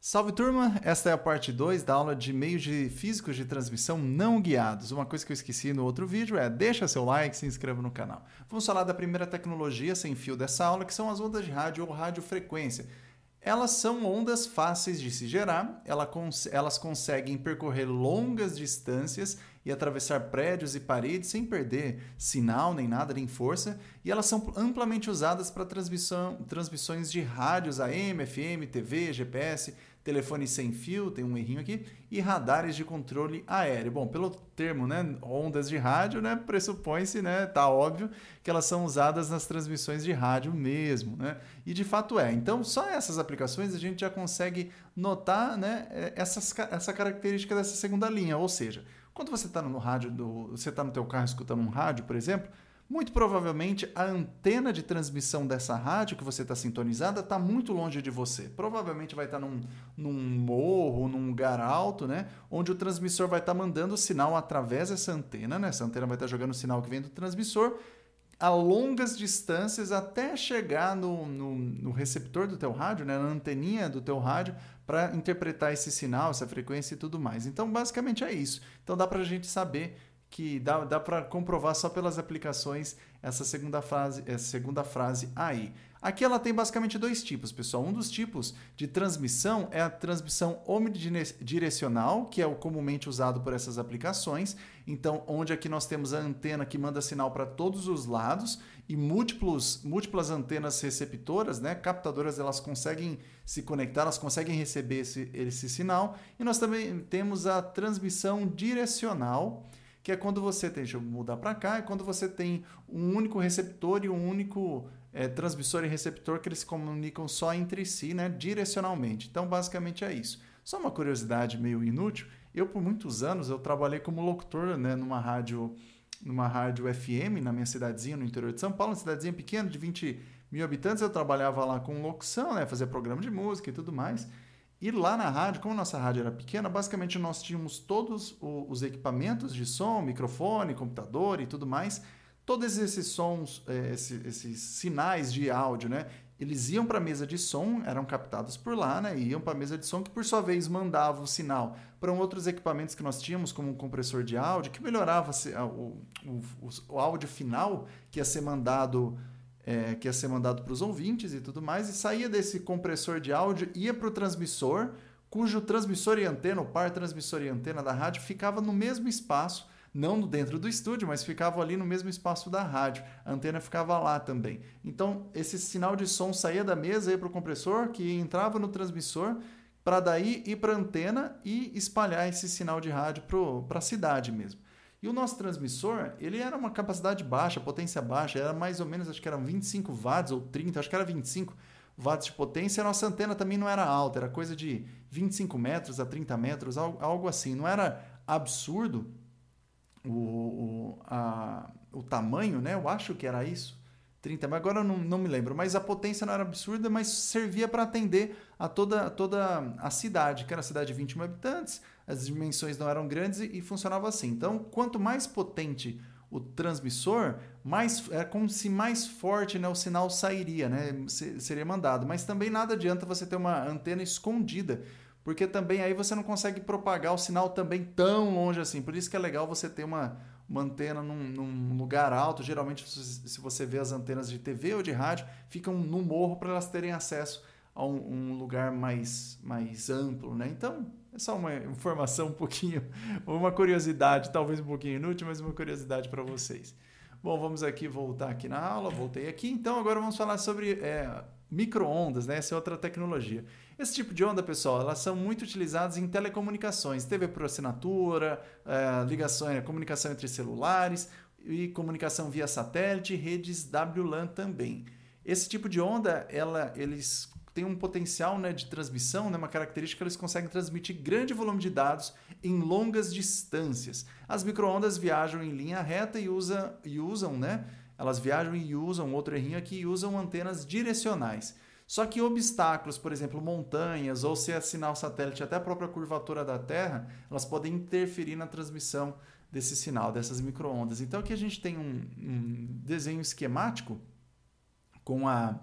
Salve turma, esta é a parte 2 da aula de meios de físicos de transmissão não guiados. Uma coisa que eu esqueci no outro vídeo é deixa seu like, se inscreva no canal. Vamos falar da primeira tecnologia sem fio dessa aula, que são as ondas de rádio ou radiofrequência. Elas são ondas fáceis de se gerar, elas conseguem percorrer longas distâncias e atravessar prédios e paredes sem perder sinal, nem nada, nem força, e elas são amplamente usadas para transmissão, transmissões de rádios AM, FM, TV, GPS telefone sem fio, tem um errinho aqui, e radares de controle aéreo. Bom, pelo termo, né, ondas de rádio, né, pressupõe-se, né, tá óbvio que elas são usadas nas transmissões de rádio mesmo, né? E de fato é. Então, só essas aplicações a gente já consegue notar, né, é, essas, essa característica dessa segunda linha, ou seja, quando você está no rádio, do, você está no teu carro escutando um rádio, por exemplo, muito provavelmente a antena de transmissão dessa rádio que você está sintonizada está muito longe de você. Provavelmente vai estar tá num, num morro, num lugar alto, né? Onde o transmissor vai estar tá mandando o sinal através dessa antena, né? Essa antena vai estar tá jogando o sinal que vem do transmissor a longas distâncias até chegar no, no, no, receptor do teu rádio, né? na anteninha do teu rádio, para interpretar esse sinal, essa frequência e tudo mais. Então, basicamente é isso. Então, dá para a gente saber que dá, dá para comprovar só pelas aplicações essa segunda frase, essa eh, segunda frase aí. Aqui ela tem basicamente dois tipos, pessoal. Um dos tipos de transmissão é a transmissão omnidirecional, que é o comumente usado por essas aplicações. Então, onde aqui nós temos a antena que manda sinal para todos os lados e múltiplos, múltiplas antenas receptoras, né, captadoras, elas conseguem se conectar, elas conseguem receber esse, esse sinal. E nós também temos a transmissão direcional, que é quando você tem, deixa eu mudar para cá, é quando você tem um único receptor e um único é, transmissor e receptor que eles se comunicam só entre si, né, direcionalmente. Então, basicamente é isso. Só uma curiosidade meio inútil, eu por muitos anos eu trabalhei como locutor, né, numa rádio numa rádio FM na minha cidadezinha, no interior de São Paulo, uma cidadezinha pequena de 20 mil habitantes, eu trabalhava lá com locução, né, fazia programa de música e tudo mais. E lá na rádio, como nossa rádio era pequena, basicamente nós tínhamos todos os equipamentos de som, microfone, computador e tudo mais. Todos esses sons, é, esses sinais de áudio, né? Eles iam para a mesa de som, eram captados por lá, né? E iam para a mesa de som, que por sua vez mandava o sinal para outros equipamentos que nós tínhamos, como um compressor de áudio, que melhorava o, o, o áudio final que ia ser mandado é, que ia ser mandado para os ouvintes e tudo mais, e saía desse compressor de áudio, ia para o transmissor, cujo transmissor e antena, o par transmissor e antena da rádio, ficava no mesmo espaço, não dentro do estúdio, mas ficava ali no mesmo espaço da rádio. A antena ficava lá também. Então, esse sinal de som saía da mesa, ia para o compressor, que entrava no transmissor, para daí ir para a antena e espalhar esse sinal de rádio para a cidade mesmo. E o nosso transmissor, ele era uma capacidade baixa, potência baixa, era mais ou menos, acho que eram 25 watts ou 30, acho que era 25 watts de potência. A nossa antena também não era alta, era coisa de 25 metros a 30 metros, algo assim. Não era absurdo o, o, a, o tamanho, né? Eu acho que era isso. 30, mas agora eu não, não me lembro. Mas a potência não era absurda, mas servia para atender a toda, toda a cidade, que era a cidade de 21 habitantes, as dimensões não eram grandes e, e funcionava assim. Então, quanto mais potente o transmissor, mais é como se mais forte né, o sinal sairia, né, seria mandado. Mas também nada adianta você ter uma antena escondida, porque também aí você não consegue propagar o sinal também tão longe assim. Por isso que é legal você ter uma, uma antena num, num, lugar alto. Geralmente, se você vê as antenas de TV ou de rádio, ficam no morro para elas terem acesso a um, um, lugar mais, mais amplo. Né? Então, é só uma informação um pouquinho, uma curiosidade, talvez um pouquinho inútil, mas uma curiosidade para vocês. Bom, vamos aqui voltar aqui na aula, voltei aqui. Então, agora vamos falar sobre é, micro-ondas, né? essa é outra tecnologia. Esse tipo de onda, pessoal, elas são muito utilizadas em telecomunicações, TV por assinatura, é, eh, ligação, é, comunicação entre celulares e comunicação via satélite, redes WLAN também. Esse tipo de onda, ela, eles têm um potencial né, de transmissão, né, uma característica, que eles conseguem transmitir grande volume de dados em longas distâncias. As microondas viajam em linha reta e, usa, e usam, né? Elas viajam e usam outro errinho aqui, usam antenas direcionais. Só que obstáculos, por exemplo, montanhas ou se assinar é o satélite até a própria curvatura da Terra, elas podem interferir na transmissão desse sinal, dessas microondas. Então aqui a gente tem um, um desenho esquemático com a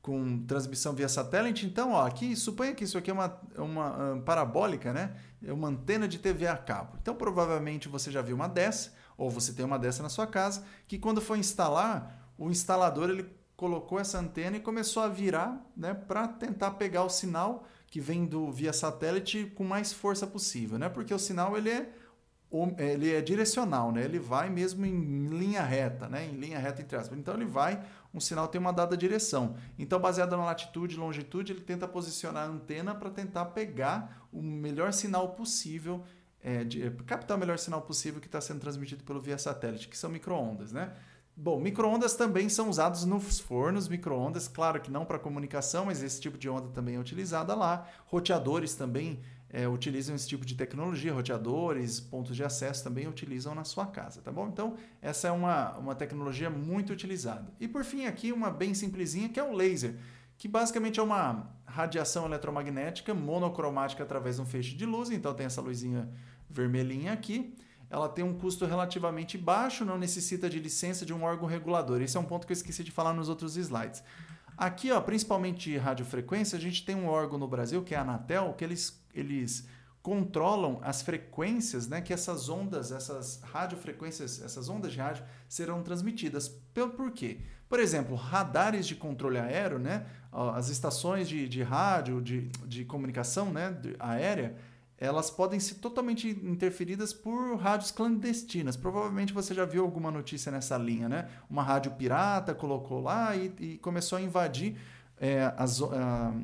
com transmissão via satélite. Então, ó, aqui suponha que isso aqui é uma, uma, uma ah, parabólica, né? É uma antena de TV a cabo. Então, provavelmente você já viu uma dessa, ou você tem uma dessa na sua casa, que quando for instalar, o instalador ele colocou essa antena e começou a virar né, para tentar pegar o sinal que vem do via satélite com mais força possível, né? Porque o sinal ele é ele é direcional, né? Ele vai mesmo em linha reta, né? Em linha reta entre aspas. Então ele vai, um sinal tem uma dada direção. Então baseado na latitude e longitude, ele tenta posicionar a antena para tentar pegar o melhor sinal possível é, de, é, captar o melhor sinal possível que está sendo transmitido pelo via satélite, que são microondas, né? Bom, microondas também são usados nos fornos, microondas, claro que não para comunicação, mas esse tipo de onda também é utilizada lá. Roteadores também é, utilizam esse tipo de tecnologia, roteadores, pontos de acesso também utilizam na sua casa, tá bom? Então, essa é uma, uma tecnologia muito utilizada. E por fim, aqui uma bem simplesinha que é o laser, que basicamente é uma radiação eletromagnética monocromática através de um feixe de luz, então tem essa luzinha vermelhinha aqui ela tem um custo relativamente baixo, não necessita de licença de um órgão regulador. Esse é um ponto que eu esqueci de falar nos outros slides. Aqui, ó, principalmente radiofrequência, a gente tem um órgão no Brasil, que é a Anatel, que eles, eles controlam as frequências né, que essas ondas, essas radiofrequências, essas ondas de rádio serão transmitidas. Por quê? Por exemplo, radares de controle aéreo, né, as estações de, de rádio, de, de comunicação né, aérea, elas podem ser totalmente interferidas por rádios clandestinas. Provavelmente você já viu alguma notícia nessa linha, né? Uma rádio pirata colocou lá e, e começou a invadir é, a,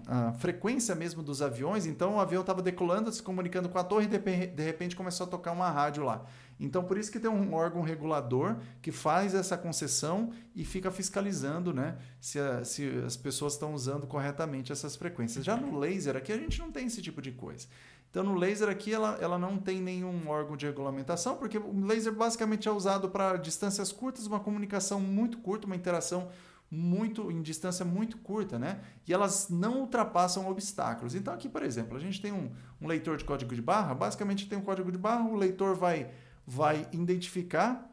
a, a, frequência mesmo dos aviões. Então o avião estava decolando, se comunicando com a torre e de, de repente começou a tocar uma rádio lá. Então por isso que tem um órgão regulador que faz essa concessão e fica fiscalizando né, se, a, se as pessoas estão usando corretamente essas frequências. Já no laser aqui a gente não tem esse tipo de coisa. Então, no laser aqui, ela, ela não tem nenhum órgão de regulamentação, porque o laser basicamente é usado para distâncias curtas, uma comunicação muito curta, uma interação muito em distância muito curta, né? E elas não ultrapassam obstáculos. Então, aqui, por exemplo, a gente tem um, um leitor de código de barra, basicamente tem um código de barra, o leitor vai, vai identificar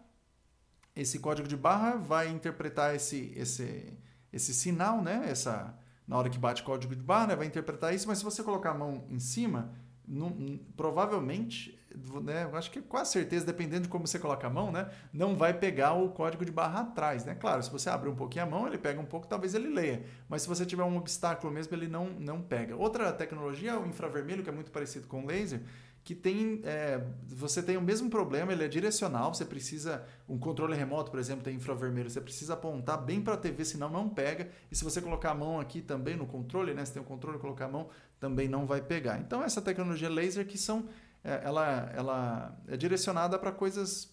esse código de barra, vai interpretar esse, esse, esse sinal, né? Essa, na hora que bate código de barra, né? vai interpretar isso, mas se você colocar a mão em cima não, provavelmente, né, eu acho que é quase certeza, dependendo de como você coloca a mão, né, não vai pegar o código de barra atrás, né? Claro, se você abrir um pouquinho a mão, ele pega um pouco, talvez ele leia. Mas se você tiver um obstáculo mesmo, ele não, não pega. Outra tecnologia é o infravermelho, que é muito parecido com o laser, que tem é, você tem o mesmo problema, ele é direcional, você precisa um controle remoto, por exemplo, tem infravermelho, você precisa apontar bem para a TV, senão não pega. E se você colocar a mão aqui também no controle, né, se tem o um controle colocar a mão, também não vai pegar. Então essa tecnologia laser que são é, ela ela é direcionada para coisas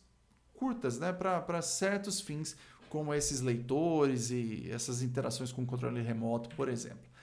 curtas, né, para certos fins como esses leitores e essas interações com controle remoto, por exemplo.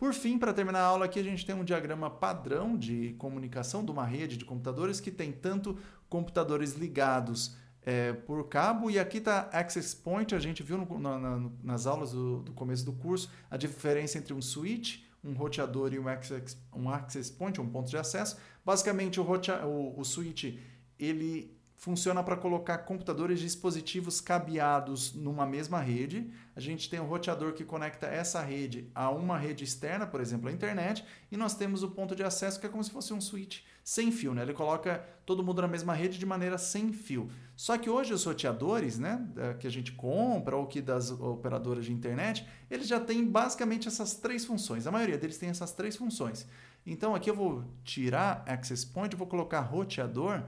Por fim, para terminar a aula aqui, a gente tem um diagrama padrão de comunicação de uma rede de computadores que tem tanto computadores ligados é, por cabo e aqui está Access Point, a gente viu no, na, nas aulas do, do, começo do curso a diferença entre um switch, um roteador e um access, um access point, um ponto de acesso. Basicamente, o, rotea, o, o switch ele funciona para colocar computadores e dispositivos cabeados numa mesma rede. A gente tem um roteador que conecta essa rede a uma rede externa, por exemplo, a internet, e nós temos o ponto de acesso que é como se fosse um switch sem fio, né? Ele coloca todo mundo na mesma rede de maneira sem fio. Só que hoje os roteadores, né, que a gente compra ou que das operadoras de internet, eles já têm basicamente essas três funções. A maioria deles tem essas três funções. Então aqui eu vou tirar access point, vou colocar roteador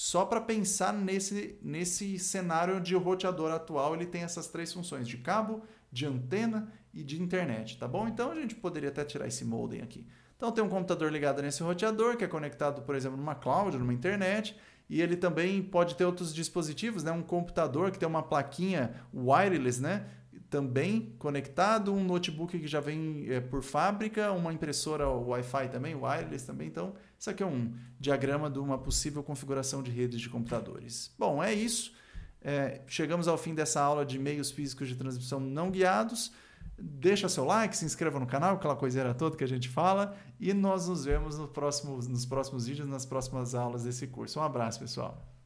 só para pensar nesse, nesse cenário de roteador atual ele tem essas três funções de cabo, de antena e de internet, tá bom? Então a gente poderia até tirar esse modem aqui. Então tem um computador ligado nesse roteador que é conectado, por exemplo, numa cloud, numa internet, e ele também pode ter outros dispositivos, né? Um computador que tem uma plaquinha wireless, né? também conectado, um notebook que já vem é, por fábrica, uma impressora Wi-Fi também, wireless também. Então, isso aqui é um diagrama de uma possível configuração de redes de computadores. Bom, é isso. É, chegamos ao fim dessa aula de meios físicos de transmissão não guiados. Deixa seu like, se inscreva no canal, aquela coiseira toda que a gente fala. E nós nos vemos no próximo, nos próximos vídeos, nas próximas aulas desse curso. Um abraço, pessoal.